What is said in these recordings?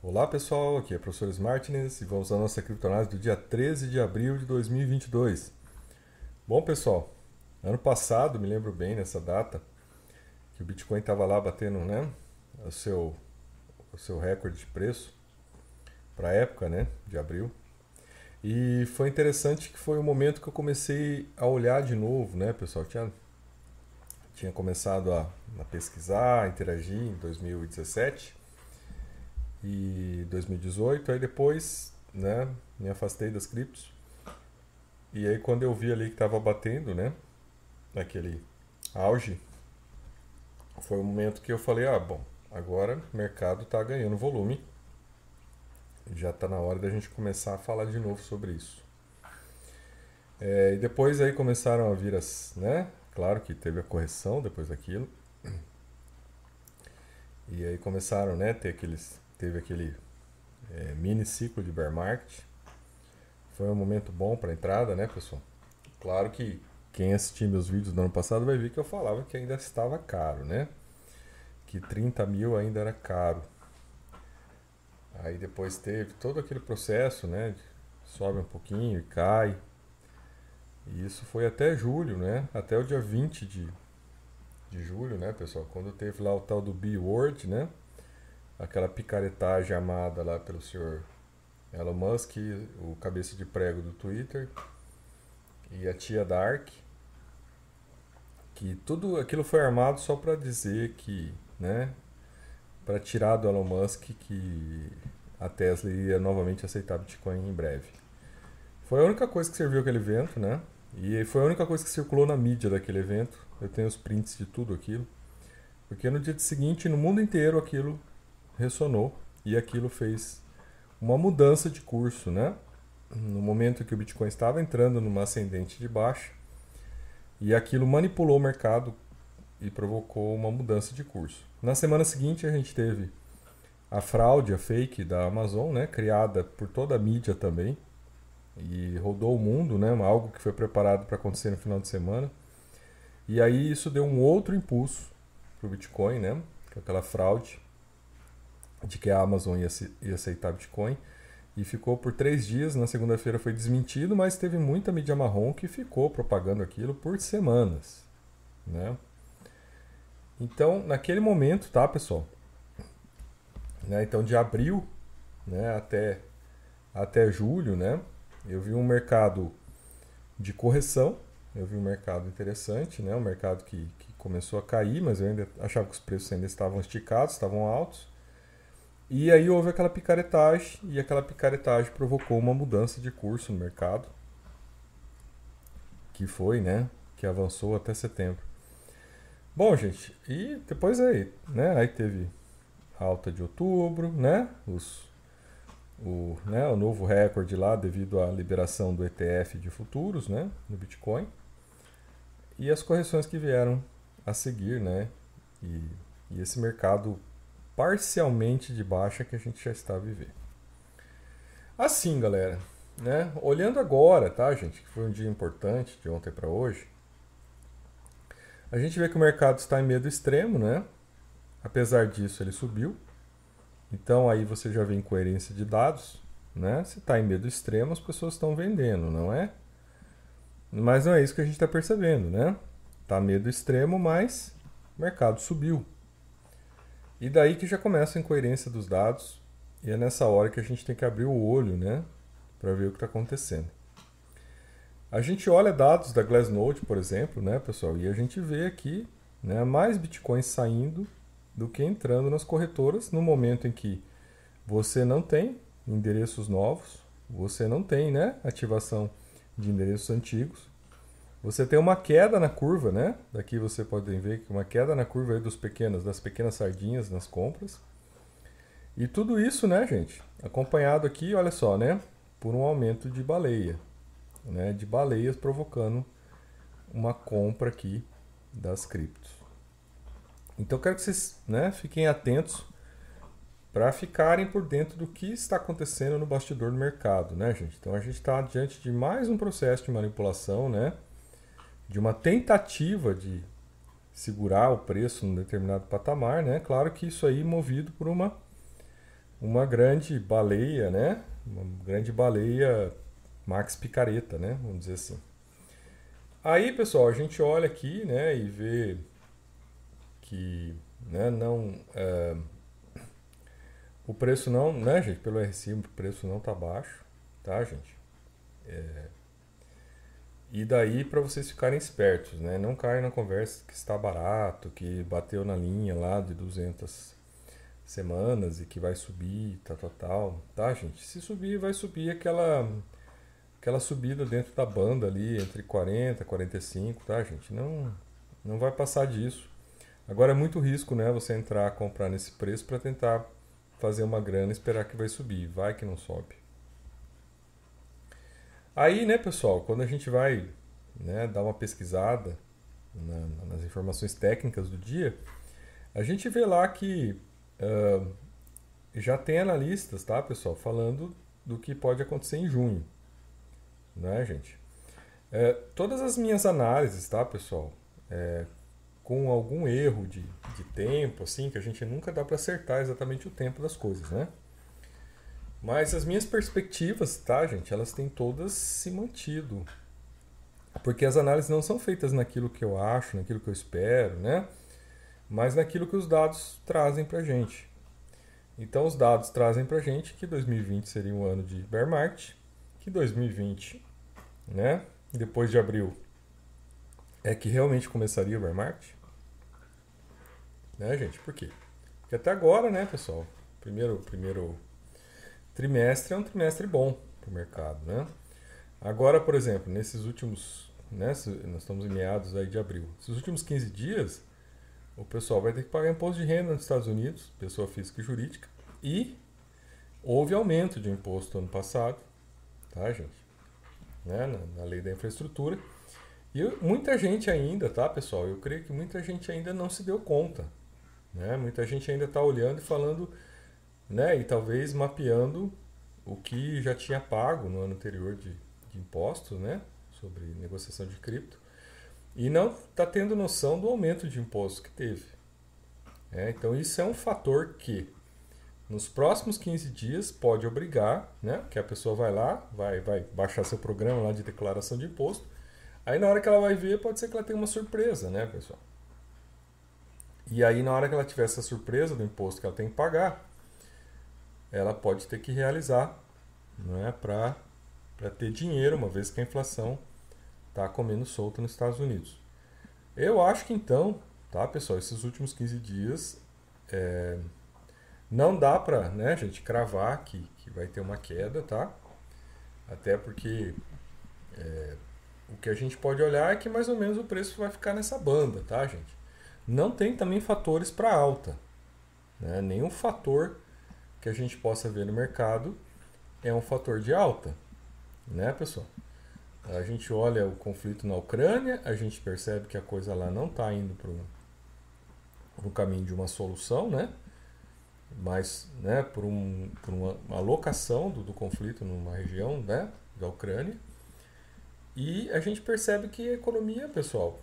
Olá pessoal, aqui é o professor Martinez e vamos à nossa criptoanálise do dia 13 de abril de 2022. Bom pessoal, ano passado, me lembro bem nessa data, que o Bitcoin estava lá batendo né, o, seu, o seu recorde de preço para a época né, de abril. E foi interessante que foi o momento que eu comecei a olhar de novo, né pessoal? tinha, tinha começado a, a pesquisar, a interagir em 2017 e 2018. Aí depois, né, me afastei das criptos. E aí quando eu vi ali que tava batendo, né, naquele auge, foi o momento que eu falei, ah, bom, agora o mercado está ganhando volume. Já está na hora da gente começar a falar de novo sobre isso. É, e depois aí começaram a vir as, né? Claro que teve a correção depois daquilo. E aí começaram, né, ter aqueles teve aquele é, mini ciclo de bear market. Foi um momento bom para entrada, né, pessoal? Claro que quem assistiu meus vídeos do ano passado vai ver que eu falava que ainda estava caro, né? Que 30 mil ainda era caro. Aí depois teve todo aquele processo, né? Sobe um pouquinho e cai. E isso foi até julho, né? Até o dia 20 de, de julho, né, pessoal? Quando teve lá o tal do B-Word, né? aquela picaretagem amada lá pelo senhor Elon Musk, o cabeça de prego do Twitter, e a tia Dark, que tudo aquilo foi armado só para dizer que, né, para tirar do Elon Musk que a Tesla ia novamente aceitar Bitcoin em breve. Foi a única coisa que serviu aquele evento, né? E foi a única coisa que circulou na mídia daquele evento. Eu tenho os prints de tudo aquilo. Porque no dia seguinte, no mundo inteiro, aquilo ressonou e aquilo fez uma mudança de curso, né? No momento que o Bitcoin estava entrando numa ascendente de baixa e aquilo manipulou o mercado e provocou uma mudança de curso. Na semana seguinte a gente teve a fraude, a fake da Amazon, né, criada por toda a mídia também e rodou o mundo, né, algo que foi preparado para acontecer no final de semana. E aí isso deu um outro impulso para o Bitcoin, né, com aquela fraude de que a Amazon ia, ia aceitar Bitcoin. E ficou por três dias, na segunda-feira foi desmentido, mas teve muita mídia marrom que ficou propagando aquilo por semanas. Né? Então, naquele momento, tá, pessoal? Né, então, de abril né, até, até julho, né, eu vi um mercado de correção, eu vi um mercado interessante, né, um mercado que, que começou a cair, mas eu ainda achava que os preços ainda estavam esticados, estavam altos. E aí houve aquela picaretagem, e aquela picaretagem provocou uma mudança de curso no mercado, que foi, né, que avançou até setembro. Bom, gente, e depois aí, né, aí teve a alta de outubro, né, os, o, né, o novo recorde lá devido à liberação do ETF de futuros, né, no Bitcoin, e as correções que vieram a seguir, né, e, e esse mercado parcialmente de baixa que a gente já está a viver. Assim, galera, né? Olhando agora, tá, gente, que foi um dia importante de ontem para hoje, a gente vê que o mercado está em medo extremo, né? Apesar disso, ele subiu. Então aí você já vê incoerência de dados, né? Se está em medo extremo, as pessoas estão vendendo, não é? Mas não é isso que a gente está percebendo, né? Tá medo extremo, mas o mercado subiu. E daí que já começa a incoerência dos dados, e é nessa hora que a gente tem que abrir o olho, né, para ver o que está acontecendo. A gente olha dados da Glassnode, por exemplo, né, pessoal, e a gente vê aqui né, mais bitcoins saindo do que entrando nas corretoras no momento em que você não tem endereços novos, você não tem né, ativação de endereços antigos, você tem uma queda na curva, né? Daqui você pode ver que uma queda na curva dos pequenos, das pequenas sardinhas nas compras. E tudo isso, né, gente? Acompanhado aqui, olha só, né? Por um aumento de baleia, né? De baleias provocando uma compra aqui das criptos. Então, quero que vocês, né, fiquem atentos para ficarem por dentro do que está acontecendo no bastidor do mercado, né, gente? Então, a gente está diante de mais um processo de manipulação, né? de uma tentativa de segurar o preço num determinado patamar, né? Claro que isso aí movido por uma uma grande baleia, né? Uma grande baleia Max Picareta, né? Vamos dizer assim. Aí, pessoal, a gente olha aqui, né, e vê que, né, não é, o preço não, né, gente, pelo RSI o preço não tá baixo, tá, gente? É, e daí para vocês ficarem espertos, né? Não caia na conversa que está barato, que bateu na linha lá de 200 semanas e que vai subir, tal, tal, tal. Tá, gente? Se subir, vai subir aquela aquela subida dentro da banda ali entre 40 e 45, tá, gente? Não não vai passar disso. Agora é muito risco, né, você entrar comprar nesse preço para tentar fazer uma grana e esperar que vai subir, vai que não sobe. Aí, né, pessoal, quando a gente vai né, dar uma pesquisada na, nas informações técnicas do dia, a gente vê lá que uh, já tem analistas, tá, pessoal, falando do que pode acontecer em junho, né, gente? É, todas as minhas análises, tá, pessoal, é, com algum erro de, de tempo, assim, que a gente nunca dá para acertar exatamente o tempo das coisas, né? Mas as minhas perspectivas, tá, gente? Elas têm todas se mantido. Porque as análises não são feitas naquilo que eu acho, naquilo que eu espero, né? Mas naquilo que os dados trazem pra gente. Então, os dados trazem pra gente que 2020 seria um ano de bear market, que 2020, né? Depois de abril, é que realmente começaria o bear market. Né, gente? Por quê? Porque até agora, né, pessoal? Primeiro, primeiro trimestre é um trimestre bom para o mercado, né? Agora, por exemplo, nesses últimos, né, nós estamos em meados aí de abril, Nesses últimos 15 dias, o pessoal vai ter que pagar imposto de renda nos Estados Unidos, pessoa física e jurídica, e houve aumento de imposto ano passado, tá, gente? Né, na, na lei da infraestrutura. E muita gente ainda, tá, pessoal? Eu creio que muita gente ainda não se deu conta. Né? Muita gente ainda está olhando e falando né? E talvez mapeando o que já tinha pago no ano anterior de, de impostos, né? Sobre negociação de cripto. E não está tendo noção do aumento de imposto que teve. É, então, isso é um fator que nos próximos 15 dias pode obrigar, né? Que a pessoa vai lá, vai, vai baixar seu programa lá de declaração de imposto. Aí na hora que ela vai ver, pode ser que ela tenha uma surpresa, né, pessoal? E aí na hora que ela tiver essa surpresa do imposto que ela tem que pagar, ela pode ter que realizar né, para ter dinheiro, uma vez que a inflação está comendo solta nos Estados Unidos. Eu acho que então, tá pessoal, esses últimos 15 dias é, não dá para né, a gente cravar que, que vai ter uma queda, tá? Até porque é, o que a gente pode olhar é que mais ou menos o preço vai ficar nessa banda, tá, gente? Não tem também fatores para alta, né? nenhum fator que a gente possa ver no mercado é um fator de alta, né, pessoal? A gente olha o conflito na Ucrânia, a gente percebe que a coisa lá não está indo para o caminho de uma solução, né? Mas né, por, um, por uma, uma locação do, do conflito numa região né, da Ucrânia. E a gente percebe que a economia, pessoal,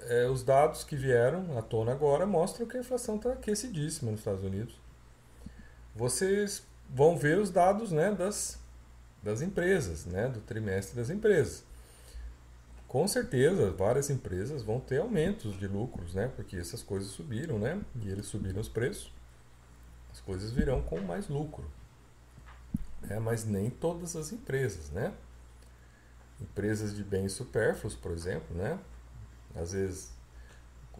é, os dados que vieram à tona agora mostram que a inflação está aquecidíssima nos Estados Unidos vocês vão ver os dados né, das, das empresas, né, do trimestre das empresas. Com certeza, várias empresas vão ter aumentos de lucros, né, porque essas coisas subiram, né, e eles subiram os preços, as coisas virão com mais lucro. é mas nem todas as empresas, né? Empresas de bens supérfluos, por exemplo, né? Às vezes,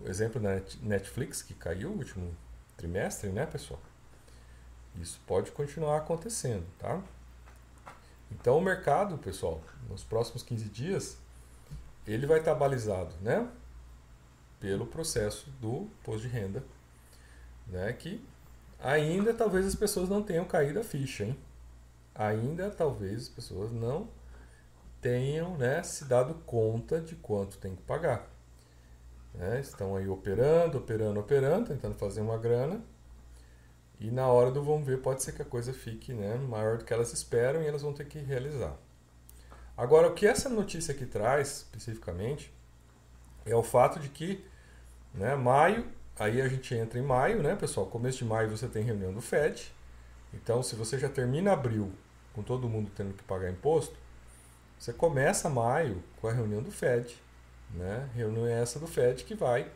exemplo da Netflix que caiu no último trimestre, né, pessoal? Isso pode continuar acontecendo, tá? Então, o mercado, pessoal, nos próximos 15 dias, ele vai estar balizado, né? Pelo processo do imposto de renda, né? Que ainda talvez as pessoas não tenham caído a ficha, hein? Ainda talvez as pessoas não tenham, né, se dado conta de quanto tem que pagar. Né? Estão aí operando, operando, operando, tentando fazer uma grana e na hora do vamos ver, pode ser que a coisa fique né, maior do que elas esperam e elas vão ter que realizar. Agora, o que essa notícia aqui traz, especificamente, é o fato de que né, maio, aí a gente entra em maio, né, pessoal? Começo de maio você tem reunião do FED. Então, se você já termina abril com todo mundo tendo que pagar imposto, você começa maio com a reunião do FED. Né? Reunião é essa do FED que vai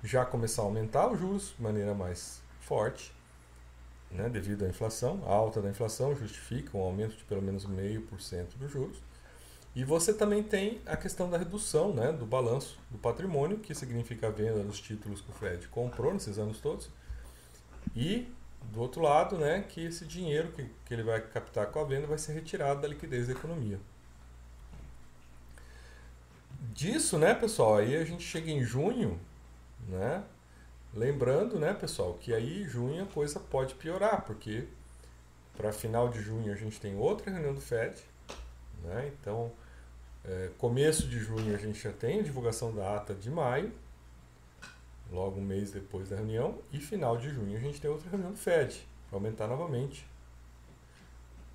já começar a aumentar os juros de maneira mais forte né, devido à inflação, a alta da inflação justifica um aumento de pelo menos 0,5% dos juros. E você também tem a questão da redução né, do balanço do patrimônio, que significa a venda dos títulos que o Fed comprou nesses anos todos. E, do outro lado, né, que esse dinheiro que, que ele vai captar com a venda vai ser retirado da liquidez da economia. Disso, né, pessoal, aí a gente chega em junho, né, Lembrando, né, pessoal, que aí junho a coisa pode piorar, porque para final de junho a gente tem outra reunião do FED, né? Então, é, começo de junho a gente já tem a divulgação da ata de maio, logo um mês depois da reunião, e final de junho a gente tem outra reunião do FED, para aumentar novamente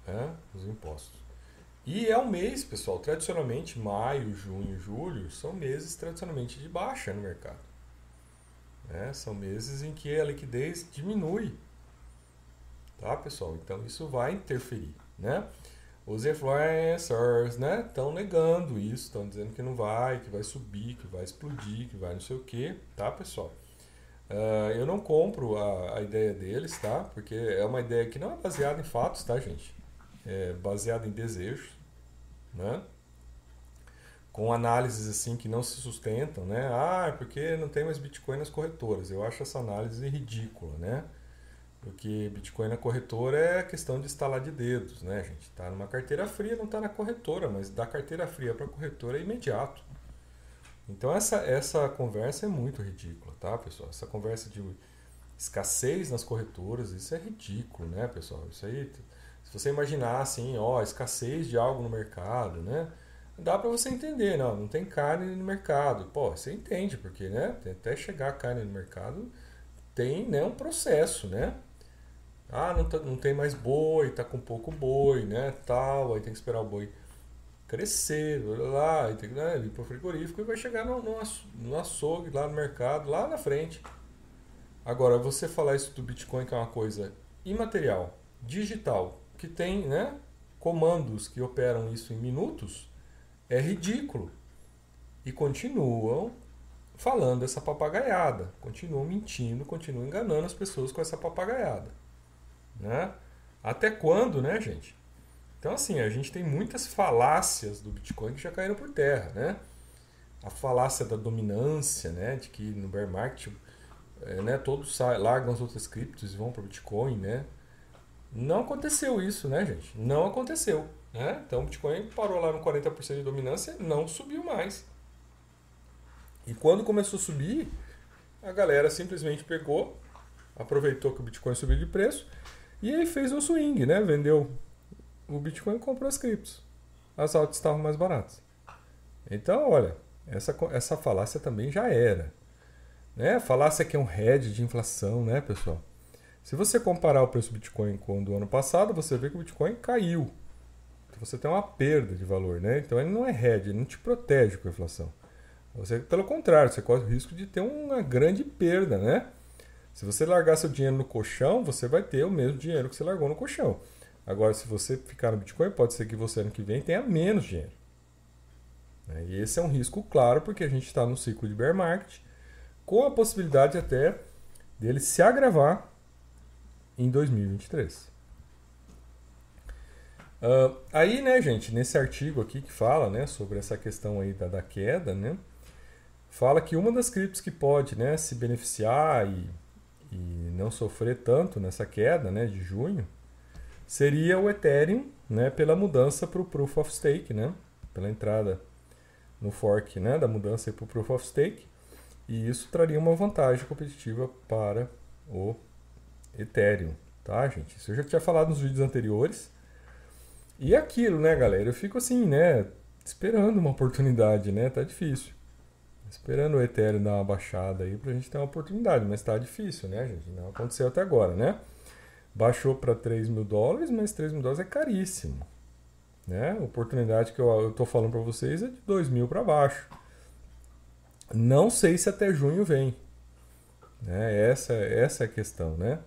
né, os impostos. E é um mês, pessoal, tradicionalmente, maio, junho, julho, são meses tradicionalmente de baixa no mercado. Né? São meses em que a liquidez diminui, tá pessoal? Então isso vai interferir, né? Os influencers, né, estão negando isso, estão dizendo que não vai, que vai subir, que vai explodir, que vai não sei o quê, tá pessoal? Uh, eu não compro a, a ideia deles, tá? Porque é uma ideia que não é baseada em fatos, tá, gente? É baseada em desejos, né? com análises assim que não se sustentam, né? Ah, é porque não tem mais Bitcoin nas corretoras. Eu acho essa análise ridícula, né? Porque Bitcoin na corretora é questão de estalar de dedos, né, gente? tá numa carteira fria, não tá na corretora, mas da carteira fria para corretora é imediato. Então essa, essa conversa é muito ridícula, tá, pessoal? Essa conversa de escassez nas corretoras, isso é ridículo, né, pessoal? Isso aí, se você imaginar assim, ó, escassez de algo no mercado, né? dá para você entender, não, não tem carne no mercado. Pô, você entende, porque né, até chegar a carne no mercado tem né, um processo, né? Ah, não, tá, não tem mais boi, tá com pouco boi, né? Tal, aí tem que esperar o boi crescer, lá lá blá tem que né, ir pro frigorífico e vai chegar no, no, no açougue, lá no mercado, lá na frente. Agora, você falar isso do Bitcoin, que é uma coisa imaterial, digital, que tem né, comandos que operam isso em minutos, é ridículo. E continuam falando essa papagaiada, continuam mentindo, continuam enganando as pessoas com essa papagaiada. Né? Até quando, né, gente? Então, assim, a gente tem muitas falácias do Bitcoin que já caíram por terra, né? A falácia da dominância, né? De que no bear market, é, né, todos largam as outras criptos e vão para o Bitcoin, né? Não aconteceu isso, né, gente? Não aconteceu. Né? Então o Bitcoin parou lá no 40% de dominância, não subiu mais. E quando começou a subir, a galera simplesmente pegou, aproveitou que o Bitcoin subiu de preço e aí fez um swing, né? Vendeu o Bitcoin e comprou as criptos. As altas estavam mais baratas. Então, olha, essa, essa falácia também já era. Né? Falácia que é um head de inflação, né, pessoal? Se você comparar o preço do Bitcoin com o do ano passado, você vê que o Bitcoin caiu você tem uma perda de valor, né? Então ele não é hedge, ele não te protege com a inflação. Você, pelo contrário, você corre o risco de ter uma grande perda, né? Se você largar seu dinheiro no colchão, você vai ter o mesmo dinheiro que você largou no colchão. Agora, se você ficar no Bitcoin, pode ser que você ano que vem tenha menos dinheiro. Né? E esse é um risco claro, porque a gente está no ciclo de bear market, com a possibilidade até dele se agravar em 2023. Uh, aí, né, gente, nesse artigo aqui que fala, né, sobre essa questão aí da, da queda, né, fala que uma das criptos que pode, né, se beneficiar e, e não sofrer tanto nessa queda, né, de junho, seria o Ethereum, né, pela mudança para o Proof of Stake, né, pela entrada no fork, né, da mudança para o Proof of Stake, e isso traria uma vantagem competitiva para o Ethereum, tá, gente? Isso eu já tinha falado nos vídeos anteriores, e é aquilo, né, galera? Eu fico assim, né? Esperando uma oportunidade, né? Tá difícil. Esperando o Ethereum dar uma baixada aí pra gente ter uma oportunidade, mas tá difícil, né, gente? Não aconteceu até agora, né? Baixou para 3 mil dólares, mas 3 mil dólares é caríssimo. Né? A oportunidade que eu, eu tô falando para vocês é de 2 mil para baixo. Não sei se até junho vem. Né? Essa, essa é a questão, né?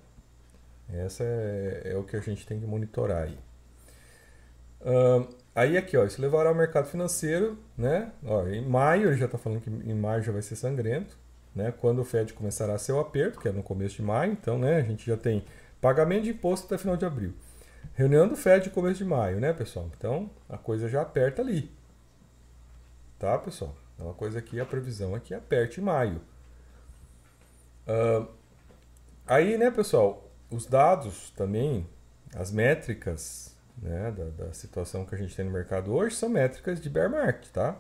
Essa é, é o que a gente tem que monitorar aí. Uh, aí aqui, ó, isso levará ao mercado financeiro, né? Ó, em maio, ele já está falando que em maio já vai ser sangrento, né? Quando o Fed começará seu aperto, que é no começo de maio, então, né? A gente já tem pagamento de imposto até final de abril. Reunião do Fed começo de maio, né, pessoal? Então, a coisa já aperta ali. Tá, pessoal? Então, uma coisa aqui, a previsão aqui é aperta em maio. Uh, aí, né, pessoal, os dados também, as métricas né, da, da, situação que a gente tem no mercado hoje são métricas de bear market, tá?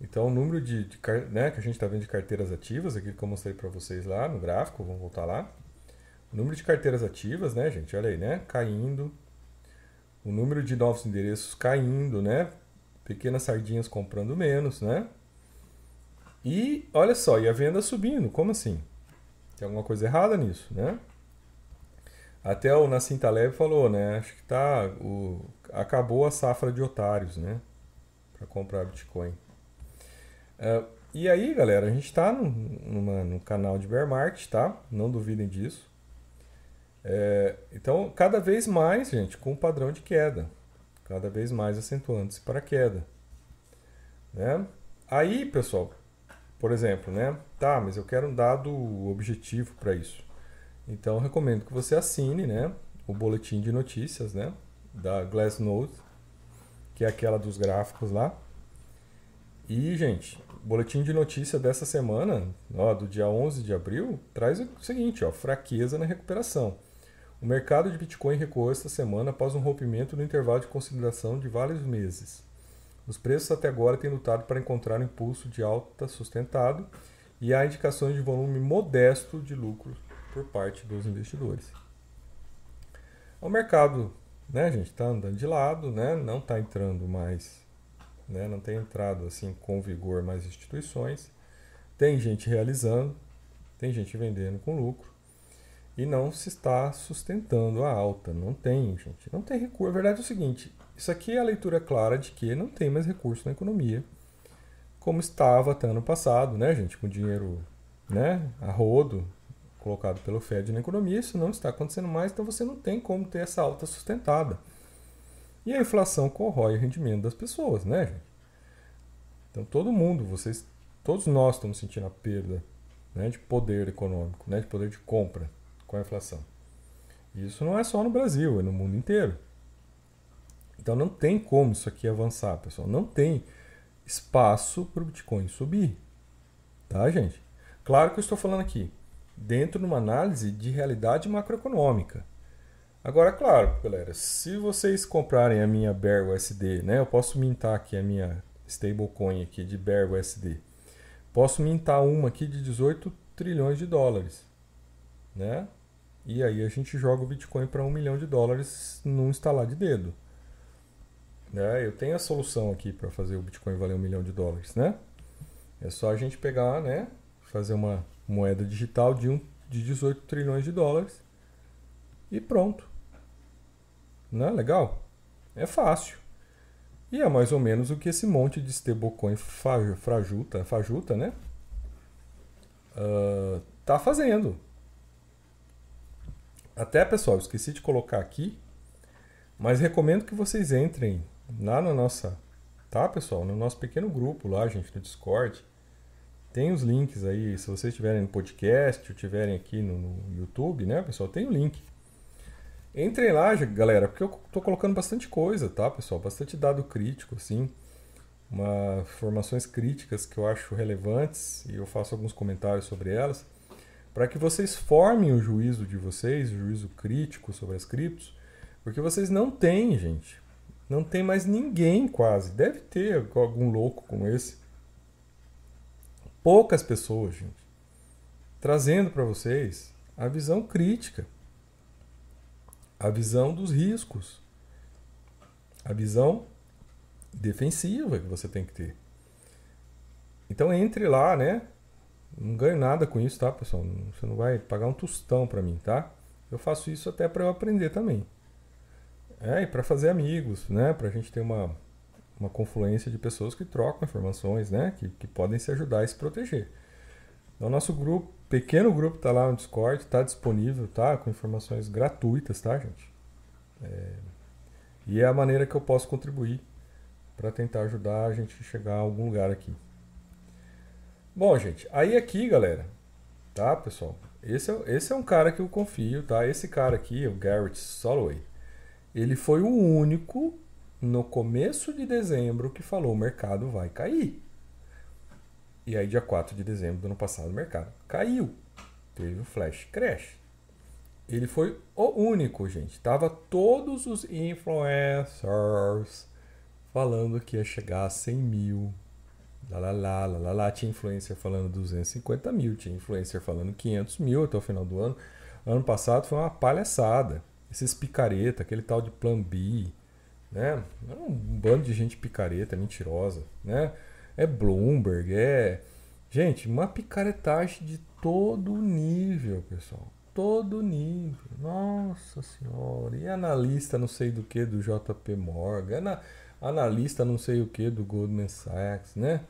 Então, o número de, de né, que a gente está vendo de carteiras ativas, aqui, que eu mostrei para vocês lá no gráfico, vamos voltar lá. O número de carteiras ativas, né, gente, olha aí, né, caindo. O número de novos endereços caindo, né? Pequenas sardinhas comprando menos, né? E olha só, e a venda subindo, como assim? Tem alguma coisa errada nisso, né? Até o Nassim Taleb falou, né? Acho que tá. O, acabou a safra de otários, né? Para comprar Bitcoin. Uh, e aí, galera, a gente está num, canal de bear market, tá? Não duvidem disso. É, então, cada vez mais, gente, com o padrão de queda. Cada vez mais acentuando-se para a queda. Né? Aí, pessoal, por exemplo, né? Tá, mas eu quero um dado objetivo para isso. Então eu recomendo que você assine, né, o boletim de notícias, né, da Glassnode, que é aquela dos gráficos lá. E, gente, boletim de notícia dessa semana, ó, do dia 11 de abril, traz o seguinte, ó, fraqueza na recuperação. O mercado de Bitcoin recuou esta semana após um rompimento no intervalo de consolidação de vários meses. Os preços até agora têm lutado para encontrar um impulso de alta sustentado e há indicações de volume modesto de lucros por parte dos investidores. O mercado, né, gente, está andando de lado, né, não está entrando mais, né, não tem entrado assim com vigor mais instituições. Tem gente realizando, tem gente vendendo com lucro e não se está sustentando a alta. Não tem, gente, não tem recurso. A verdade é o seguinte: isso aqui é a leitura clara de que não tem mais recurso na economia como estava até ano passado, né, gente, com dinheiro, né, a rodo, colocado pelo Fed na economia, isso não está acontecendo mais, então você não tem como ter essa alta sustentada. E a inflação corrói o rendimento das pessoas, né, gente? Então todo mundo, vocês, todos nós estamos sentindo a perda né, de poder econômico, né, de poder de compra com a inflação. E isso não é só no Brasil, é no mundo inteiro. Então não tem como isso aqui avançar, pessoal. Não tem espaço para o Bitcoin subir. Tá, gente? Claro que eu estou falando aqui dentro de uma análise de realidade macroeconômica. Agora, claro, galera, se vocês comprarem a minha Bear USD, né, eu posso mintar aqui a minha stablecoin aqui de Bear USD. Posso mintar uma aqui de 18 trilhões de dólares, né? E aí a gente joga o Bitcoin para um milhão de dólares num instalar de dedo. Né? Eu tenho a solução aqui para fazer o Bitcoin valer um milhão de dólares, né? É só a gente pegar, né? Fazer uma moeda digital de, um, de 18 trilhões de dólares e pronto. Não é legal? É fácil. E é mais ou menos o que esse monte de stablecoin fajuta, fajuta né? Uh, tá fazendo. Até, pessoal, esqueci de colocar aqui, mas recomendo que vocês entrem lá na nossa, tá, pessoal, no nosso pequeno grupo lá, gente, no Discord. Tem os links aí, se vocês tiverem no podcast ou tiverem aqui no, no YouTube, né, pessoal? Tem o link. Entrem lá, galera, porque eu tô colocando bastante coisa, tá, pessoal? Bastante dado crítico, assim. Uma, formações críticas que eu acho relevantes e eu faço alguns comentários sobre elas, para que vocês formem o juízo de vocês, o juízo crítico sobre as criptos, porque vocês não têm, gente. Não tem mais ninguém quase. Deve ter algum louco como esse poucas pessoas, gente, trazendo para vocês a visão crítica, a visão dos riscos, a visão defensiva que você tem que ter. Então entre lá, né? Não ganho nada com isso, tá, pessoal? Você não vai pagar um tostão para mim, tá? Eu faço isso até para eu aprender também. É, e para fazer amigos, né? Para a gente ter uma uma confluência de pessoas que trocam informações, né? Que, que podem se ajudar e se proteger. Então, nosso grupo, pequeno grupo, está lá no Discord, está disponível, tá? Com informações gratuitas, tá, gente? É... E é a maneira que eu posso contribuir para tentar ajudar a gente a chegar a algum lugar aqui. Bom, gente, aí aqui, galera, tá, pessoal? Esse é, esse é um cara que eu confio, tá? Esse cara aqui, o Garrett Soloway, ele foi o único no começo de dezembro que falou o mercado vai cair. E aí, dia 4 de dezembro do ano passado, o mercado caiu. Teve o flash crash. Ele foi o único, gente. Tava todos os influencers falando que ia chegar a 100 mil. Lá, lá, lá, lá, lá, lá. Tinha influencer falando 250 mil, tinha influencer falando 500 mil até o final do ano. Ano passado foi uma palhaçada. Esses picareta, aquele tal de Plan B, né? É um bando de gente picareta, mentirosa, né? É Bloomberg, é gente, uma picaretagem de todo nível, pessoal, todo nível. Nossa senhora, e analista não sei do que do JP Morgan, analista não sei o que do Goldman Sachs, né?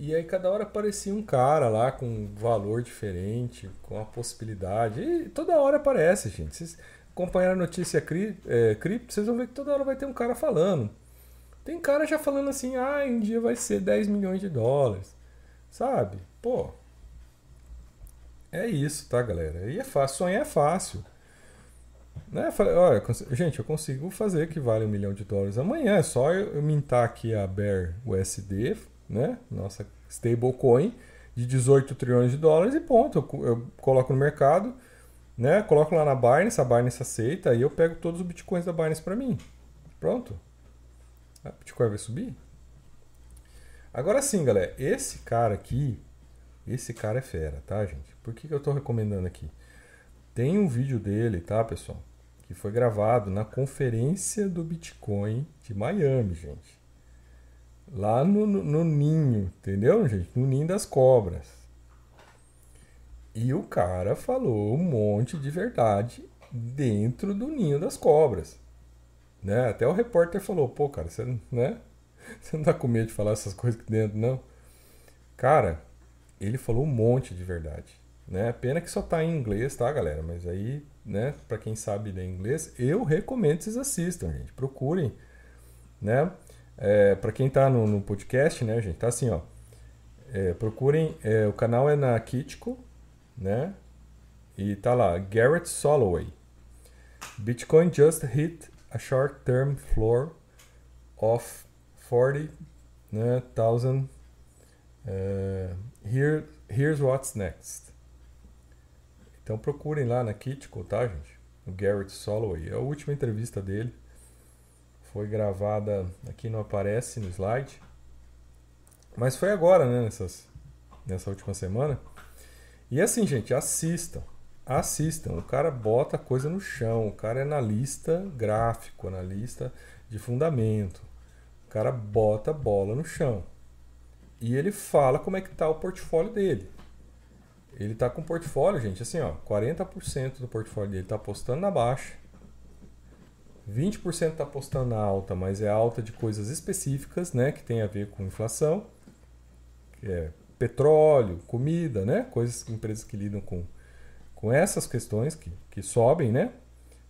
E aí cada hora aparecia um cara lá com um valor diferente, com a possibilidade. E toda hora aparece, gente. Vocês, acompanhar a notícia cri, é, cripto, vocês vão ver que toda hora vai ter um cara falando. Tem cara já falando assim, ah, um dia vai ser 10 milhões de dólares. Sabe? Pô. É isso, tá, galera? E é fácil, sonhar é fácil. Né? Falei, olha, gente, eu consigo fazer que vale um milhão de dólares amanhã. É só eu, eu mintar aqui a Bear USD, né? Nossa stablecoin de 18 trilhões de dólares e ponto. Eu, eu coloco no mercado né? Coloco lá na Binance, a Binance aceita, aí eu pego todos os bitcoins da Binance para mim. Pronto. A ah, Bitcoin vai subir? Agora sim, galera, esse cara aqui, esse cara é fera, tá, gente? Por que, que eu tô recomendando aqui? Tem um vídeo dele, tá, pessoal? Que foi gravado na conferência do Bitcoin de Miami, gente. Lá no, no, no ninho, entendeu, gente? No ninho das cobras. E o cara falou um monte de verdade dentro do ninho das cobras. Né? Até o repórter falou, pô, cara, você, né? você não tá com medo de falar essas coisas aqui dentro, não? Cara, ele falou um monte de verdade. Né? Pena que só tá em inglês, tá, galera? Mas aí, né, para quem sabe ler inglês, eu recomendo que vocês assistam, gente. Procurem, né? É, para quem tá no, no, podcast, né, gente, tá assim, ó. É, procurem, é, o canal é na Kitco, né? E tá lá, Garrett Soloway. Bitcoin just hit a short term floor of 40,000. Né, thousand. uh, here, here's what's next. Então procurem lá na Kitco tá, gente? O Garrett Soloway. é A última entrevista dele foi gravada, aqui não aparece no slide, mas foi agora, né, nessas, nessa última semana. E assim, gente, assistam. Assistam. O cara bota a coisa no chão. O cara é analista gráfico, analista de fundamento. O cara bota a bola no chão. E ele fala como é que tá o portfólio dele. Ele tá com portfólio, gente, assim, ó, 40% do portfólio dele tá apostando na baixa. 20% está apostando na alta, mas é alta de coisas específicas, né, que tem a ver com inflação, que é petróleo, comida, né? Coisas, empresas que lidam com, com essas questões que, que sobem, né?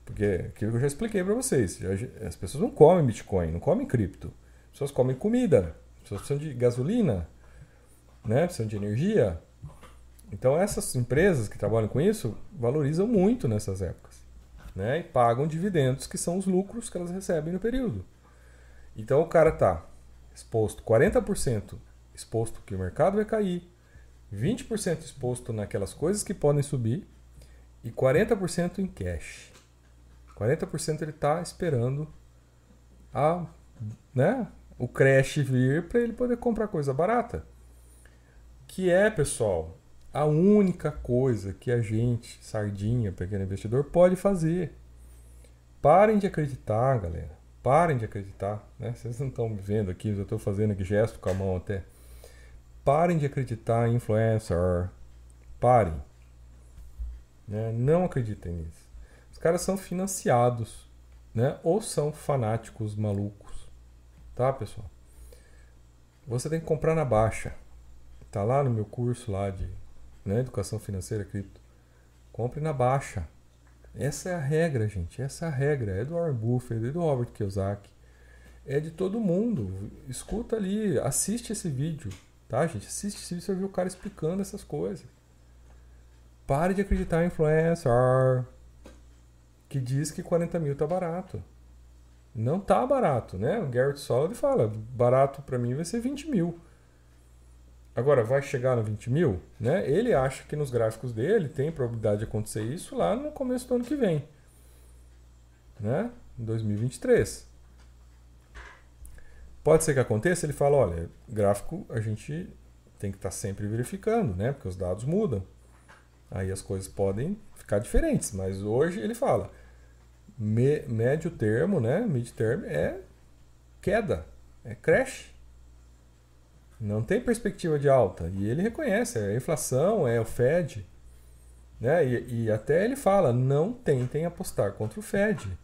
Porque é aquilo que eu já expliquei para vocês, as pessoas não comem Bitcoin, não comem cripto. As pessoas comem comida, as pessoas precisam de gasolina, né? precisam de energia. Então essas empresas que trabalham com isso valorizam muito nessas épocas. Né? E pagam dividendos, que são os lucros que elas recebem no período. Então o cara está exposto 40% exposto que o mercado vai cair, 20% exposto naquelas coisas que podem subir e 40% em cash. 40% ele está esperando a, né, o crash vir para ele poder comprar coisa barata. Que é, pessoal, a única coisa que a gente, sardinha, pequeno investidor, pode fazer. Parem de acreditar, galera. Parem de acreditar. Né? Vocês não estão me vendo aqui, eu estou fazendo aqui gesto com a mão até parem de acreditar em influencer. Parem. Né? Não acreditem nisso. Os caras são financiados, né? Ou são fanáticos malucos, tá, pessoal? Você tem que comprar na baixa. Tá lá no meu curso lá de né, educação financeira cripto. Compre na baixa. Essa é a regra, gente. Essa é a regra. É do Warren Buffett, é do Robert Kiyosaki. É de todo mundo. Escuta ali, assiste esse vídeo. Tá, gente? Assiste se você viu o cara explicando essas coisas. Pare de acreditar em influencer que diz que 40 mil tá barato. Não tá barato, né? O Garrett Solid fala, barato para mim vai ser 20 mil. Agora, vai chegar no 20 mil? Né? Ele acha que nos gráficos dele tem probabilidade de acontecer isso lá no começo do ano que vem. Né? Em 2023. Pode ser que aconteça, ele fala, olha, gráfico a gente tem que estar tá sempre verificando, né? Porque os dados mudam. Aí as coisas podem ficar diferentes, mas hoje ele fala, me, médio termo, né? Mid term é queda, é crash. Não tem perspectiva de alta. E ele reconhece, é a inflação, é o Fed. Né? E, e, até ele fala, não tentem apostar contra o Fed.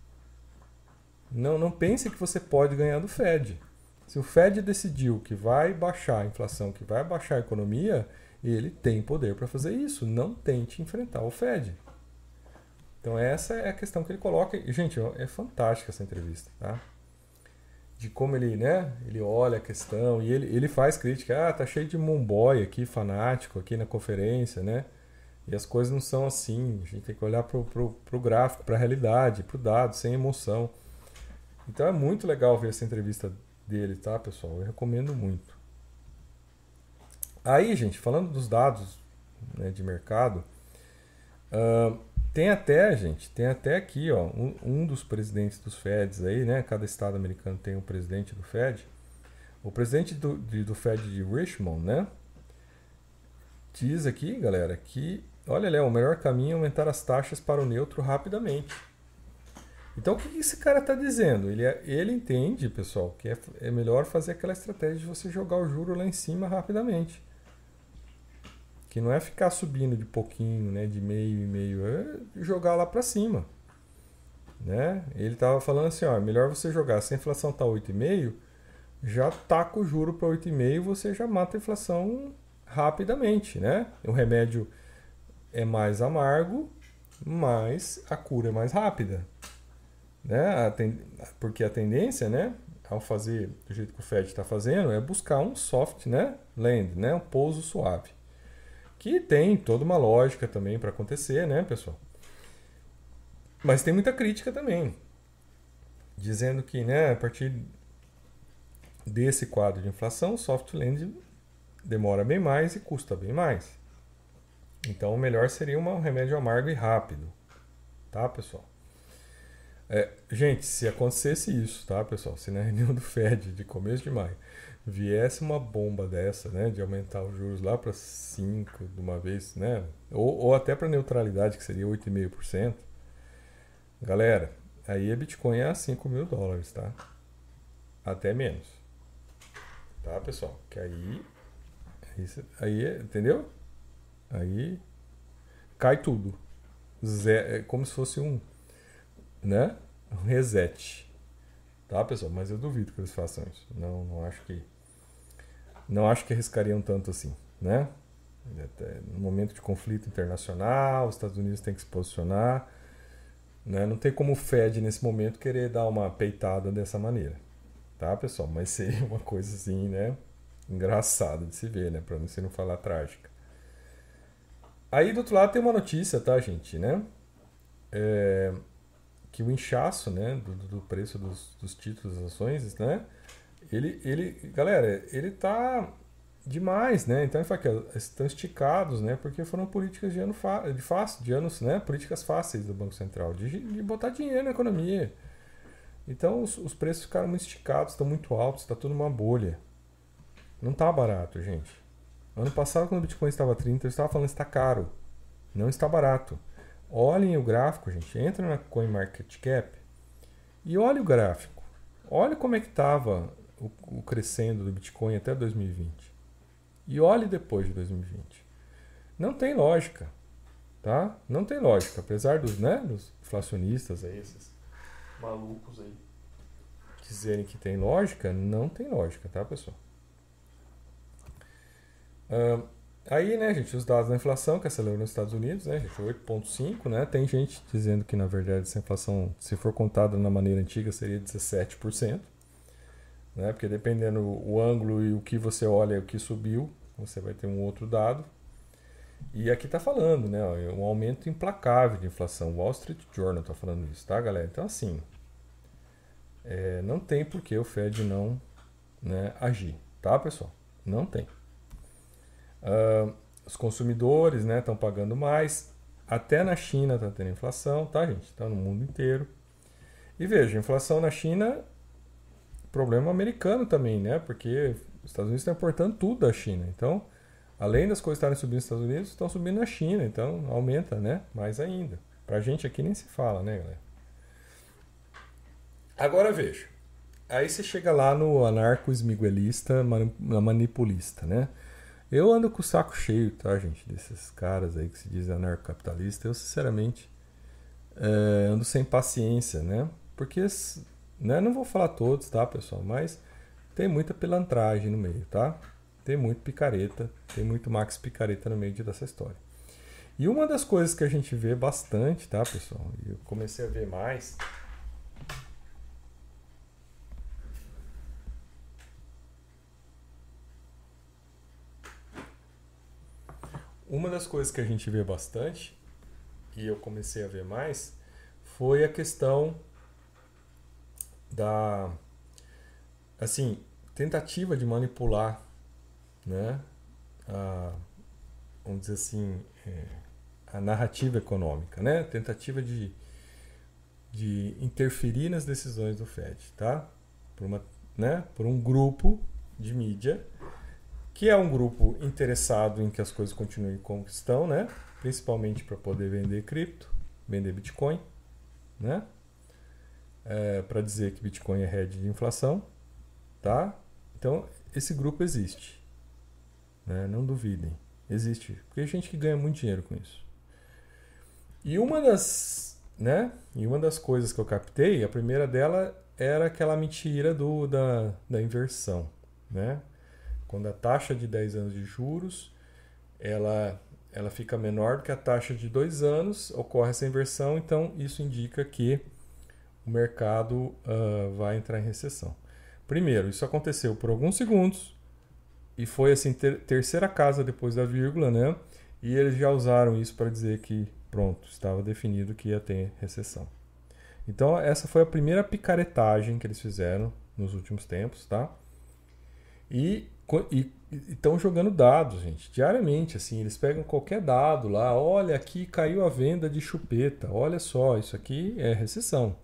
Não, não pense que você pode ganhar do Fed. Se o Fed decidiu que vai baixar a inflação, que vai baixar a economia, ele tem poder para fazer isso. Não tente enfrentar o Fed. Então essa é a questão que ele coloca. E, gente, é fantástica essa entrevista, tá? De como ele, né? Ele olha a questão e ele, ele faz crítica. Ah, tá cheio de momboy aqui, fanático aqui na conferência, né? E as coisas não são assim. A gente tem que olhar pro, pro, pro gráfico, pra realidade, pro dado, sem emoção. Então é muito legal ver essa entrevista dele, tá, pessoal? Eu recomendo muito. Aí, gente, falando dos dados né, de mercado, uh, tem até, gente, tem até aqui, ó, um, um, dos presidentes dos Feds aí, né? Cada estado americano tem um presidente do Fed. O presidente do, de, do Fed de Richmond, né? Diz aqui, galera, que, olha, Léo, o melhor caminho é aumentar as taxas para o neutro rapidamente. Então, o que esse cara está dizendo? Ele, é, ele entende, pessoal, que é, é melhor fazer aquela estratégia de você jogar o juro lá em cima rapidamente. Que não é ficar subindo de pouquinho, né, de meio e meio, é jogar lá para cima. Né? Ele estava falando assim, ó, melhor você jogar, se a inflação tá 8,5, já taca o juro para 8,5 e você já mata a inflação rapidamente, né? O remédio é mais amargo, mas a cura é mais rápida. Né? Porque a tendência, né, ao fazer do jeito que o Fed está fazendo, é buscar um soft né, land, né, um pouso suave. Que tem toda uma lógica também para acontecer, né, pessoal? Mas tem muita crítica também. Dizendo que né, a partir desse quadro de inflação, soft land demora bem mais e custa bem mais. Então, o melhor seria um remédio amargo e rápido, tá, pessoal? É, gente, se acontecesse isso, tá, pessoal? Se na reunião do Fed de começo de maio viesse uma bomba dessa, né, de aumentar os juros lá para 5 de uma vez, né, ou, ou até para neutralidade, que seria 8,5%, galera, aí a Bitcoin é a 5 mil dólares, tá? Até menos. Tá, pessoal? Que aí. Aí, aí entendeu? Aí cai tudo. Zero, é como se fosse um né? Um reset. Tá, pessoal? Mas eu duvido que eles façam isso. Não, não acho que. Não acho que arriscariam tanto assim, né? Até no momento de conflito internacional, os Estados Unidos têm que se posicionar. Né? Não tem como o Fed, nesse momento, querer dar uma peitada dessa maneira. Tá, pessoal? Mas seria uma coisa assim, né? Engraçada de se ver, né? Pra ser não falar trágica. Aí do outro lado tem uma notícia, tá, gente, né? É, que o inchaço né, do, do preço dos, dos títulos, das ações, né, ele, ele, galera, ele tá demais, né? Então ele fala que estão esticados, né? Porque foram políticas de ano de fácil, de anos, né? Políticas fáceis do Banco Central de, de botar dinheiro na economia. Então os, os preços ficaram muito esticados, estão muito altos, está tudo uma bolha. Não tá barato, gente. Ano passado quando o Bitcoin estava 30, eu estava falando está caro. Não está barato. Olhem o gráfico, gente. Entra na CoinMarketCap e olhe o gráfico. Olha como é que estava o, o crescendo do Bitcoin até 2020. E olhe depois de 2020. Não tem lógica, tá? Não tem lógica, apesar dos, né, dos inflacionistas aí, esses malucos aí dizerem que tem lógica, não tem lógica, tá, pessoal? Uh, Aí, né, gente, os dados da inflação que acelerou nos Estados Unidos, né, gente, 8,5, né? Tem gente dizendo que, na verdade, essa inflação, se for contada na maneira antiga, seria 17%, né? Porque dependendo o ângulo e o que você olha, o que subiu, você vai ter um outro dado. E aqui está falando, né, ó, é um aumento implacável de inflação. O Wall Street Journal está falando isso, tá, galera? Então, assim, é, não tem por que o Fed não né, agir, tá, pessoal? Não tem. Uh, os consumidores estão né, pagando mais. Até na China está tendo inflação, tá, gente? Está no mundo inteiro. E veja, inflação na China, problema americano também, né? Porque os Estados Unidos estão importando tudo da China. Então, além das coisas estarem subindo nos Estados Unidos, estão subindo na China. Então, aumenta, né? Mais ainda. para a gente aqui nem se fala, né, galera? Agora veja. Aí você chega lá no anarco-esmiguelista manipulista, né? Eu ando com o saco cheio, tá, gente? Desses caras aí que se dizem anarcocapitalista. Eu, sinceramente, é, ando sem paciência, né? Porque, né, não vou falar todos, tá, pessoal? Mas tem muita pilantragem no meio, tá? Tem muito picareta, tem muito Max picareta no meio dessa história. E uma das coisas que a gente vê bastante, tá, pessoal? E eu comecei a ver mais Uma das coisas que a gente vê bastante, e eu comecei a ver mais, foi a questão da assim tentativa de manipular né a, vamos dizer assim é, a narrativa econômica né tentativa de, de interferir nas decisões do Fed tá por uma né por um grupo de mídia que é um grupo interessado em que as coisas continuem como estão, né? Principalmente para poder vender cripto, vender Bitcoin, né? É, para dizer que Bitcoin é head de inflação, tá? Então esse grupo existe, né? Não duvidem, existe, porque tem gente que ganha muito dinheiro com isso. E uma das, né? E uma das coisas que eu captei, a primeira dela era aquela mentira do da, da inversão, né? Quando a taxa de 10 anos de juros ela, ela fica menor do que a taxa de 2 anos, ocorre essa inversão, então isso indica que o mercado uh, vai entrar em recessão. Primeiro, isso aconteceu por alguns segundos e foi assim ter terceira casa depois da vírgula, né? E eles já usaram isso para dizer que pronto, estava definido que ia ter recessão. Então essa foi a primeira picaretagem que eles fizeram nos últimos tempos, tá? E e estão jogando dados, gente, diariamente. Assim, eles pegam qualquer dado lá. Olha, aqui caiu a venda de chupeta. Olha só, isso aqui é recessão.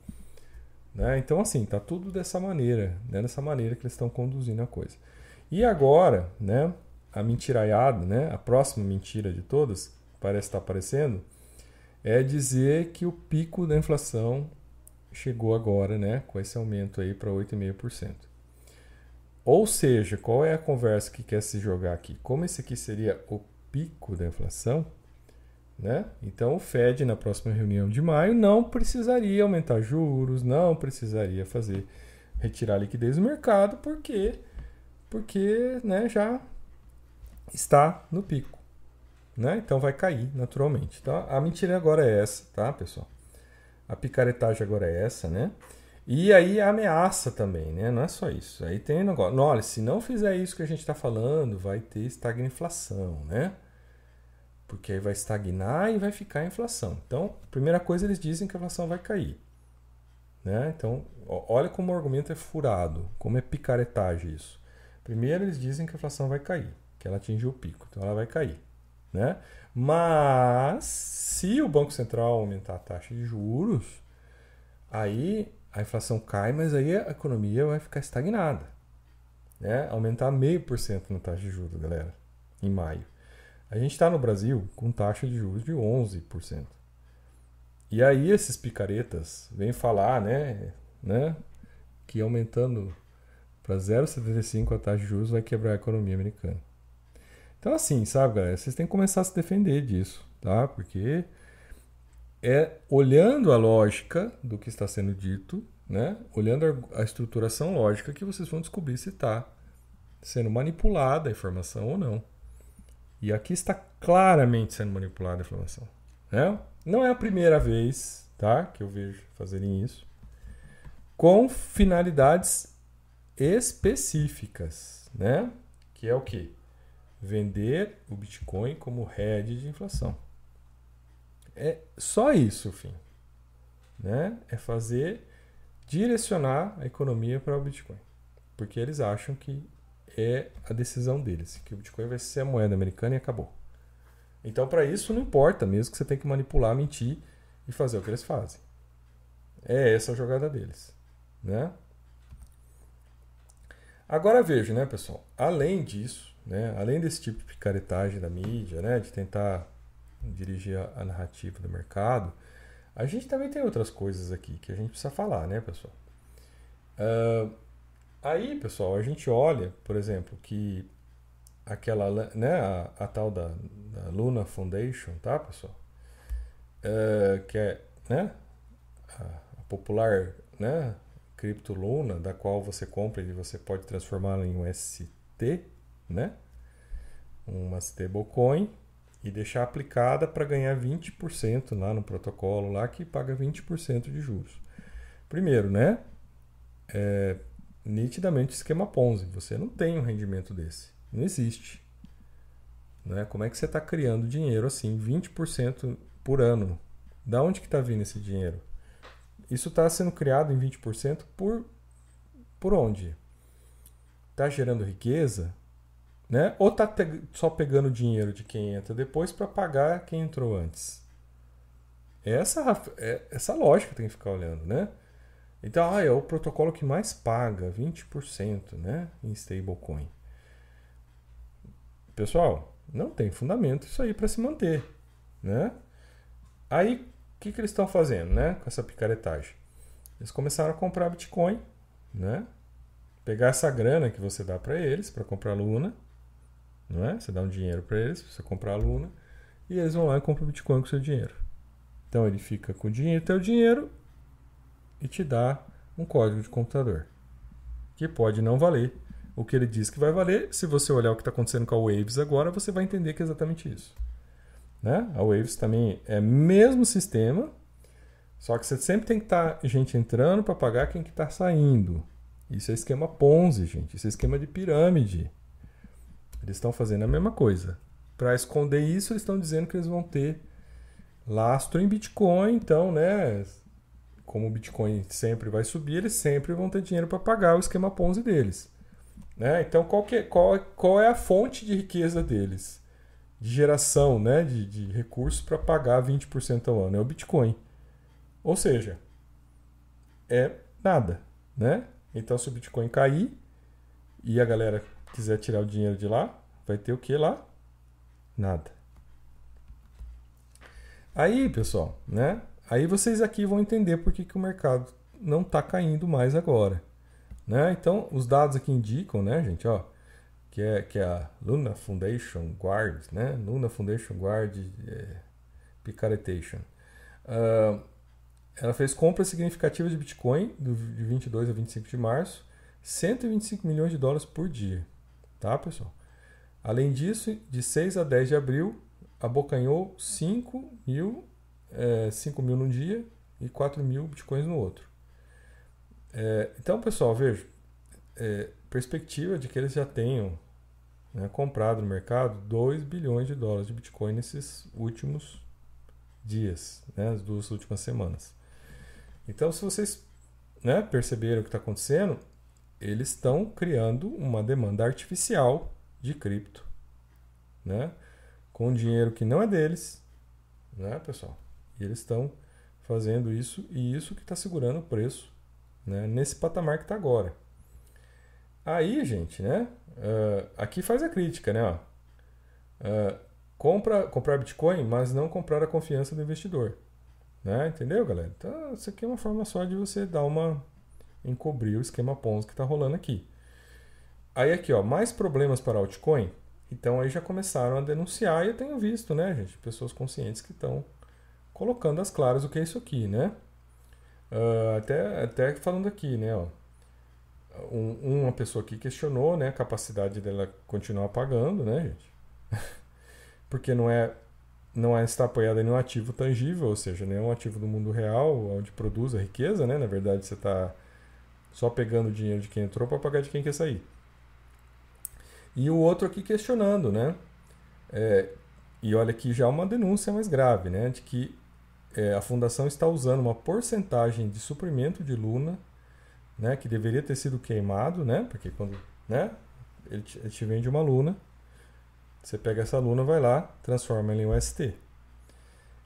Né? Então, assim, tá tudo dessa maneira, né? dessa maneira que eles estão conduzindo a coisa. E agora, né? A mentiraiada, né? A próxima mentira de todas, parece estar tá aparecendo, é dizer que o pico da inflação chegou agora, né? Com esse aumento aí para 8,5%. Ou seja, qual é a conversa que quer se jogar aqui? Como esse aqui seria o pico da inflação, né? Então o Fed na próxima reunião de maio não precisaria aumentar juros, não precisaria fazer retirar liquidez do mercado, porque porque, né, já está no pico, né? Então vai cair naturalmente, tá? A mentira agora é essa, tá, pessoal? A picaretagem agora é essa, né? E aí ameaça também, né? Não é só isso. Aí tem um negócio. Não, olha, se não fizer isso que a gente está falando, vai ter estagnação, né? Porque aí vai estagnar e vai ficar a inflação. Então, a primeira coisa eles dizem que a inflação vai cair. Né? Então, olha como o argumento é furado, como é picaretagem isso. Primeiro eles dizem que a inflação vai cair, que ela atingiu o pico, então ela vai cair. Né? Mas se o Banco Central aumentar a taxa de juros, aí a inflação cai, mas aí a economia vai ficar estagnada. Né? Aumentar meio por cento na taxa de juros, galera, em maio. A gente está no Brasil com taxa de juros de 11%. E aí esses picaretas vêm falar, né, né, que aumentando para 0,75 a taxa de juros vai quebrar a economia americana. Então assim, sabe, galera, vocês têm que começar a se defender disso, tá? Porque é olhando a lógica do que está sendo dito, né? olhando a, estruturação lógica, que vocês vão descobrir se está sendo manipulada a informação ou não. E aqui está claramente sendo manipulada a informação. Né? Não é a primeira vez tá? que eu vejo fazerem isso, com finalidades específicas, né? que é o que? Vender o Bitcoin como rede de inflação é só isso o fim. Né? É fazer direcionar a economia para o Bitcoin. Porque eles acham que é a decisão deles, que o Bitcoin vai ser a moeda americana e acabou. Então, para isso, não importa mesmo que você tenha que manipular, mentir e fazer o que eles fazem. É essa a jogada deles, né? Agora vejo, né, pessoal? Além disso, né, além desse tipo de picaretagem da mídia, né, de tentar dirigir a, a narrativa do mercado, a gente também tem outras coisas aqui que a gente precisa falar, né, pessoal? Uh, aí, pessoal, a gente olha, por exemplo, que aquela, né, a, a tal da, da, Luna Foundation, tá, pessoal? Uh, que é, né, a, popular, né, cripto Luna, da qual você compra e você pode transformá-la em um ST, né? Uma stablecoin e deixar aplicada para ganhar 20% lá no protocolo lá que paga 20% de juros. Primeiro, né? É, nitidamente esquema Ponzi. Você não tem um rendimento desse. Não existe. Né? Como é que você está criando dinheiro assim, 20% por ano? Da onde que está vindo esse dinheiro? Isso está sendo criado em 20% por, por onde? Está gerando riqueza? Né? Ou tá pe só pegando dinheiro de quem entra depois para pagar quem entrou antes? É essa, é, essa lógica tem que ficar olhando, né? Então, ah, é o protocolo que mais paga, 20% né, em stablecoin. Pessoal, não tem fundamento isso aí para se manter. Né? Aí, o que, que eles estão fazendo né, com essa picaretagem? Eles começaram a comprar Bitcoin, né? pegar essa grana que você dá para eles para comprar Luna não é? Você dá um dinheiro para eles, você comprar a Luna, e eles vão lá e compram Bitcoin com seu dinheiro. Então ele fica com o dinheiro, teu dinheiro, e te dá um código de computador, que pode não valer o que ele diz que vai valer. Se você olhar o que está acontecendo com a Waves agora, você vai entender que é exatamente isso. Né? A Waves também é mesmo sistema, só que você sempre tem que estar tá gente entrando para pagar quem que está saindo. Isso é esquema Ponzi, gente. Isso é esquema de pirâmide. Eles estão fazendo a mesma coisa. Para esconder isso, eles estão dizendo que eles vão ter lastro em Bitcoin, então, né? Como o Bitcoin sempre vai subir, eles sempre vão ter dinheiro para pagar o esquema Ponzi deles. Né? Então, qual, que, é, qual, qual é a fonte de riqueza deles? De geração né? de, de recursos para pagar 20% ao ano? É o Bitcoin. Ou seja, é nada. Né? Então, se o Bitcoin cair e a galera quiser tirar o dinheiro de lá, vai ter o que lá? Nada. Aí, pessoal, né? Aí vocês aqui vão entender por que, que o mercado não está caindo mais agora. Né? Então, os dados aqui indicam, né, gente, ó, que é, que é a Luna Foundation Guard, né? Luna Foundation Guard é, Picaretation. Uh, ela fez compras significativas de Bitcoin do, de 22 a 25 de março, 125 milhões de dólares por dia. Tá, pessoal? Além disso, de 6 a 10 de abril, abocanhou 5 mil, é, 5 mil num dia e 4 mil bitcoins no outro. É, então, pessoal, veja, é, perspectiva de que eles já tenham né, comprado no mercado 2 bilhões de dólares de Bitcoin nesses últimos dias, né, as duas últimas semanas. Então, se vocês né, perceberam o que está acontecendo, eles estão criando uma demanda artificial de cripto, né? Com dinheiro que não é deles, né, pessoal? E eles estão fazendo isso e isso que está segurando o preço, né? Nesse patamar que está agora. Aí, gente, né? Uh, aqui faz a crítica, né? Uh, compra, comprar Bitcoin, mas não comprar a confiança do investidor, né? Entendeu, galera? Então, isso aqui é uma forma só de você dar uma encobrir o esquema Ponzi que está rolando aqui. Aí aqui, ó, mais problemas para altcoin. Então aí já começaram a denunciar e eu tenho visto, né, gente? Pessoas conscientes que estão colocando as claras o que é isso aqui, né? Uh, até, até falando aqui, né, ó. Um, uma pessoa aqui questionou, né, a capacidade dela continuar pagando, né, gente? Porque não é não é está apoiada em nenhum ativo tangível, ou seja, nenhum é ativo do mundo real onde produz a riqueza, né? Na verdade, você está só pegando o dinheiro de quem entrou para pagar de quem quer sair. E o outro aqui questionando, né? É, e olha aqui já uma denúncia mais grave, né? De que é, a fundação está usando uma porcentagem de suprimento de Luna, né? Que deveria ter sido queimado, né? Porque quando, né? Ele te, ele te vende uma Luna, você pega essa Luna, vai lá, transforma ela em UST.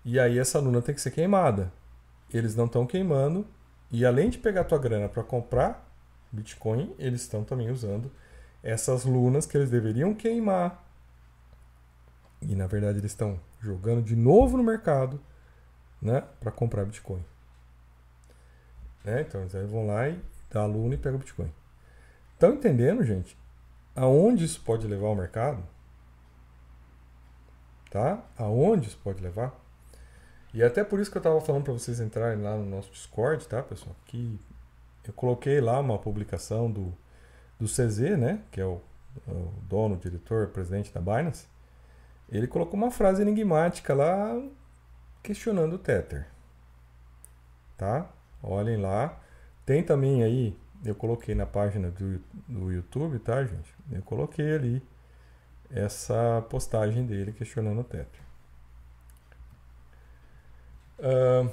E aí essa Luna tem que ser queimada. Eles não estão queimando e além de pegar tua grana para comprar Bitcoin, eles estão também usando essas lunas que eles deveriam queimar. E na verdade eles estão jogando de novo no mercado, né, para comprar Bitcoin. Né? Então eles aí vão lá e dá a luna e pega o Bitcoin. Estão entendendo, gente? Aonde isso pode levar o mercado? Tá? Aonde isso pode levar? E é até por isso que eu estava falando para vocês entrarem lá no nosso Discord, tá, pessoal? Que eu coloquei lá uma publicação do, do CZ, né? Que é o, é o dono, diretor, presidente da Binance. Ele colocou uma frase enigmática lá questionando o Tether. Tá? Olhem lá. Tem também aí, eu coloquei na página do, do YouTube, tá, gente? Eu coloquei ali essa postagem dele questionando o Tether. Uh,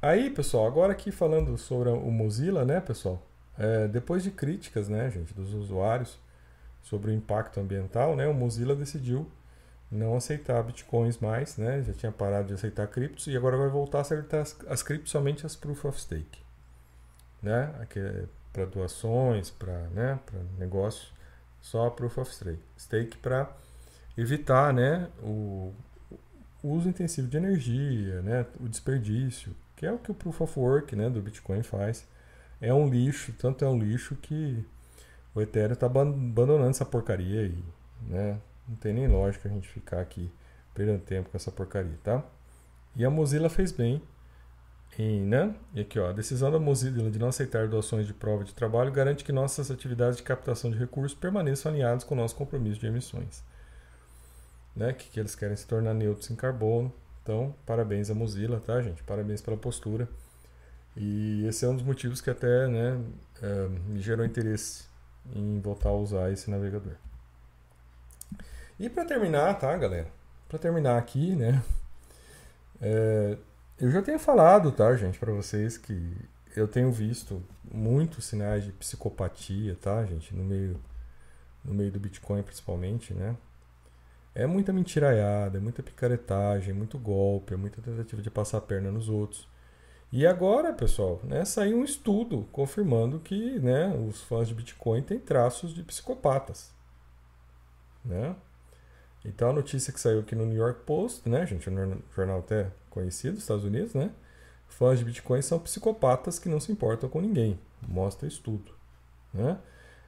aí, pessoal, agora aqui falando sobre o Mozilla, né, pessoal? É, depois de críticas, né, gente, dos usuários sobre o impacto ambiental, né, o Mozilla decidiu não aceitar bitcoins mais, né? Já tinha parado de aceitar criptos e agora vai voltar a aceitar as, as criptos somente as proof of stake, né? Aqui é para doações, para né, para negócios, só a proof of stake, stake para evitar, né, o o uso intensivo de energia, né, o desperdício, que é o que o Proof of Work né, do Bitcoin faz. É um lixo, tanto é um lixo que o Ethereum está abandonando essa porcaria aí. Né? Não tem nem lógica a gente ficar aqui perdendo tempo com essa porcaria, tá? E a Mozilla fez bem em, né? E aqui, ó, a decisão da Mozilla de não aceitar doações de prova de trabalho garante que nossas atividades de captação de recursos permaneçam alinhadas com o nosso compromisso de emissões né, que, que eles querem se tornar neutros em carbono. Então, parabéns à Mozilla, tá, gente? Parabéns pela postura. E esse é um dos motivos que até né, é, me gerou interesse em voltar a usar esse navegador. E para terminar, tá, galera? Para terminar aqui, né? É, eu já tenho falado, tá, gente, para vocês que eu tenho visto muitos sinais de psicopatia, tá, gente, no meio no meio do Bitcoin principalmente, né? É muita mentiraiada, é muita picaretagem, é muito golpe, é muita tentativa de passar a perna nos outros. E agora, pessoal, né, saiu um estudo confirmando que né, os fãs de Bitcoin têm traços de psicopatas. Né? Então a notícia que saiu aqui no New York Post, né, gente, um jornal até conhecido dos Estados Unidos, né? Fãs de Bitcoin são psicopatas que não se importam com ninguém. Mostra estudo, né?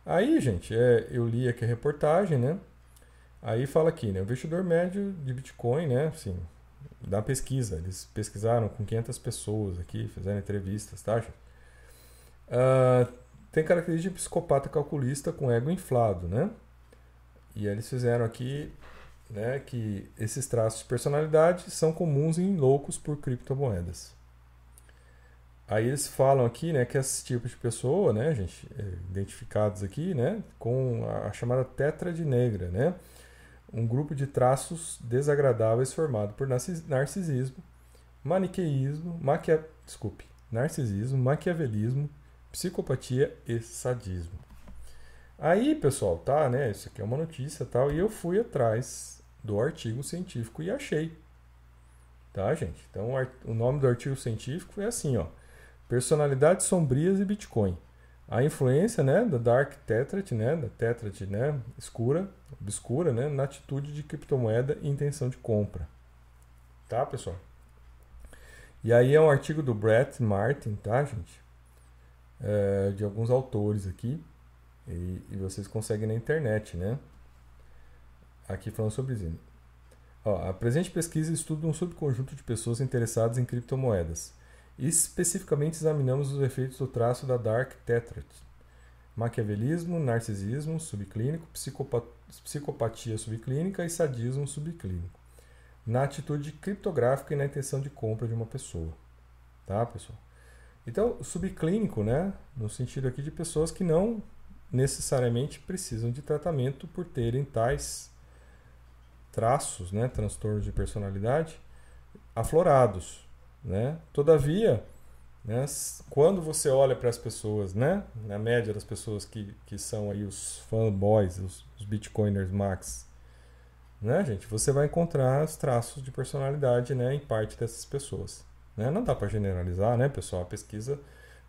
Aí, gente, é, eu li aqui a reportagem, né? Aí fala aqui, né? O investidor médio de Bitcoin, né? Assim, da pesquisa. Eles pesquisaram com 500 pessoas aqui, fizeram entrevistas, tá? Uh, tem característica de psicopata calculista com ego inflado, né? E eles fizeram aqui né, que esses traços de personalidade são comuns em loucos por criptomoedas. Aí eles falam aqui né, que esses tipos de pessoa, né, gente, é, identificados aqui, né, com a chamada tetra de negra, né? um grupo de traços desagradáveis formado por narcisismo, maniqueísmo, maquia... Desculpe, narcisismo, maquiavelismo, psicopatia e sadismo. Aí, pessoal, tá, né? Isso aqui é uma notícia, tal, e eu fui atrás do artigo científico e achei. Tá, gente? Então, o nome do artigo científico é assim, ó: Personalidades sombrias e Bitcoin a influência né, da Dark Tetrat, né, da Tetrat né, escura, obscura, né, na atitude de criptomoeda e intenção de compra. Tá, pessoal? E aí é um artigo do Brett Martin, tá, gente? É, de alguns autores aqui. E, e, vocês conseguem na internet, né? Aqui falando sobre isso. Ó, a presente pesquisa estuda um subconjunto de pessoas interessadas em criptomoedas Especificamente examinamos os efeitos do traço da Dark Tetrad. Maquiavelismo, narcisismo subclínico, psicopatia, psicopatia subclínica e sadismo subclínico. Na atitude criptográfica e na intenção de compra de uma pessoa. Tá, pessoal? Então, subclínico, né? No sentido aqui de pessoas que não necessariamente precisam de tratamento por terem tais traços, né? Transtornos de personalidade aflorados, né? Todavia, né, quando você olha para as pessoas, né, na média das pessoas que, que são aí os fanboys, os, os bitcoiners max, né, gente, você vai encontrar os traços de personalidade, né, em parte dessas pessoas, né? Não dá para generalizar, né, pessoal, a pesquisa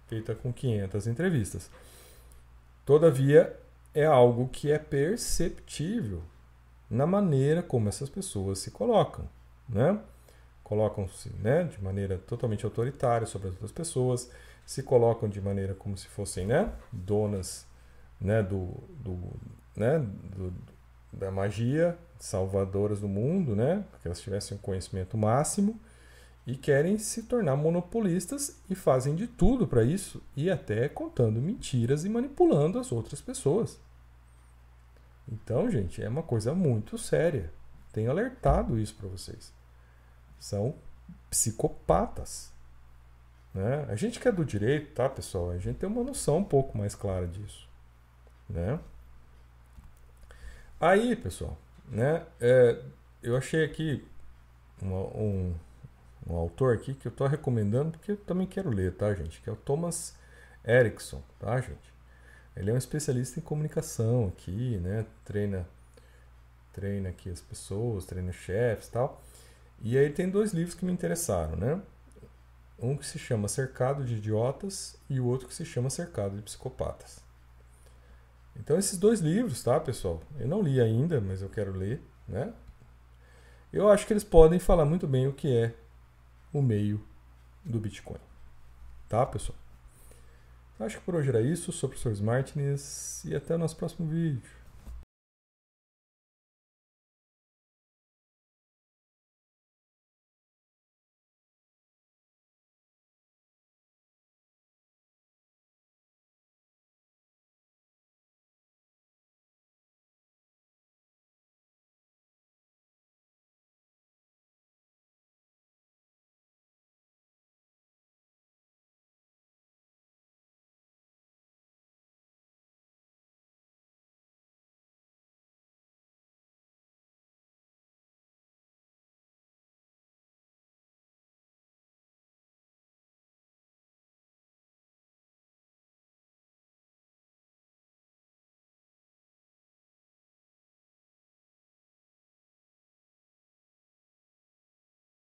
feita com 500 entrevistas. Todavia, é algo que é perceptível na maneira como essas pessoas se colocam, né? colocam-se né, de maneira totalmente autoritária sobre as outras pessoas, se colocam de maneira como se fossem né, donas né, do, do, né, do, da magia, salvadoras do mundo, né, porque elas tivessem o conhecimento máximo, e querem se tornar monopolistas e fazem de tudo para isso, e até contando mentiras e manipulando as outras pessoas. Então, gente, é uma coisa muito séria. Tenho alertado isso para vocês. São psicopatas. Né? A gente que é do direito, tá, pessoal? A gente tem uma noção um pouco mais clara disso. Né? Aí, pessoal, né, é, eu achei aqui uma, um, um autor aqui que eu estou recomendando porque eu também quero ler, tá, gente? Que é o Thomas Erickson, tá, gente? Ele é um especialista em comunicação aqui, né? Treina, treina aqui as pessoas, treina chefes, tal. E aí tem dois livros que me interessaram, né? Um que se chama Cercado de Idiotas e o outro que se chama Cercado de Psicopatas. Então esses dois livros, tá, pessoal? Eu não li ainda, mas eu quero ler, né? Eu acho que eles podem falar muito bem o que é o meio do Bitcoin. Tá, pessoal? Acho que por hoje era isso. Eu sou o professor Martins e até o nosso próximo vídeo.